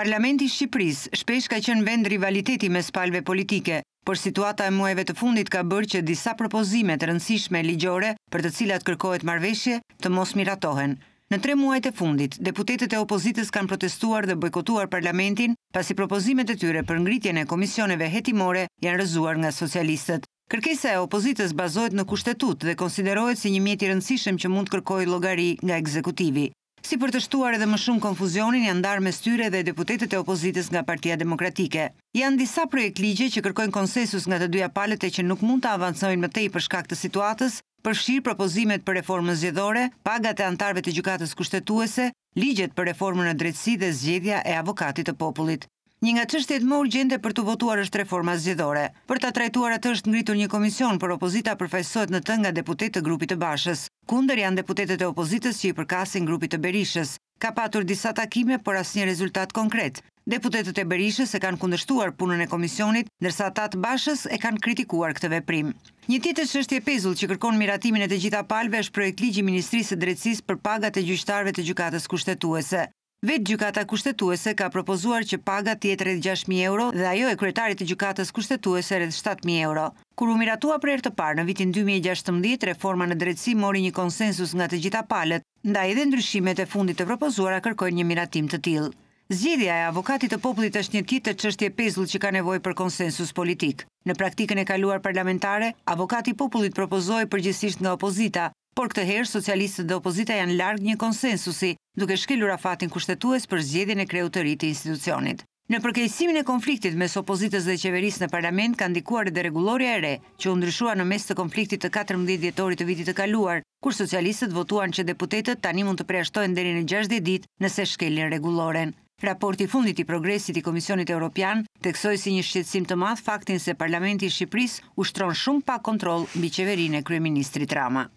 Parlamenti Shqipëris shpesh ka qenë vend rivaliteti me spalve politike, por situata e muajve të fundit ka bërë që disa propozime të rëndësishme ligjore për të cilat kërkohet marveshje të mos miratohen. Në tre muajt e fundit, deputetet e opozitës kanë protestuar dhe bojkotuar parlamentin pasi propozimet e tyre për ngritjen e komisioneve hetimore janë rëzuar nga socialistët. Kërkesa e opozitës bazojt në kushtetut dhe konsiderojt si një mjeti rëndësishem që mund kërkoj logari nga ekzekutivi. Si për të shtuar edhe më shumë konfuzionin janë darë me styre dhe deputetet e opozitës nga partia demokratike. Janë disa projekt ligje që kërkojnë konsensus nga të dyja palete që nuk mund të avancojnë më tej për shkak të situatës, përshirë propozimet për reformën zgjedhore, pagat e antarve të gjukatës kushtetuese, ligjet për reformën e drejtsi dhe zgjedhja e avokatit të popullit. Një nga qështet më urgjente për të votuar është reforma zgjedore. Për të trajtuar atë është ngritur një komision për opozita përfajsojt në të nga deputet të grupit të bashës. Kunder janë deputetet e opozitës që i përkasin grupit të berishës. Ka patur disa takime, për asë një rezultat konkret. Deputetet e berishës e kanë kundështuar punën e komisionit, nërsa tatë bashës e kanë kritikuar këtë veprim. Një tjetës që e pezull që kërkon miratimin e të gjitha palve është projekt Ministrisë e Drecis për pagat e gjyqtarve të gjykatës kushtetuese. Vetë gjukata kushtetuese ka propozuar që paga tjetë rrët 6.000 euro dhe ajo e kretarit të gjukatas kushtetuese rrët 7.000 euro. Kur u miratua për të parë në vitin 2016, reforma në drejtësi mori një konsensus nga të gjitha palet, nda edhe ndryshimet e fundit të propozuara kërkojnë një miratim të tilë. Zgjidhja e avokatit të popullit është një titë të qështje pezlë që ka nevoj për konsensus politik. Në praktikën e kaluar parlamentare, avokati popullit propozoj përgjësisht nga opozita, por këtë herë socialistët dhe opozita janë largë një konsensusi, duke shkelur afatin kushtetues për zgjedhin e kreu të rriti institucionit. Në përkejsimin e konfliktit mes opozitës dhe qeveris në parlament, ka ndikuar edhe reguloria e re, që undryshua në mes të konfliktit të 14 djetorit të vitit të kaluar, kur socialistët votuan që deputetet tani mund të preashtojnë deri në 60 dit nëse shkelin reguloren. Raporti fundit i progresit i Komisionit Europian teksoj si një shqetsim të madh faktin se Parlamenti Shqipris ushtron shumë pa kontrol mbi qeverin e Kryeministri Trama.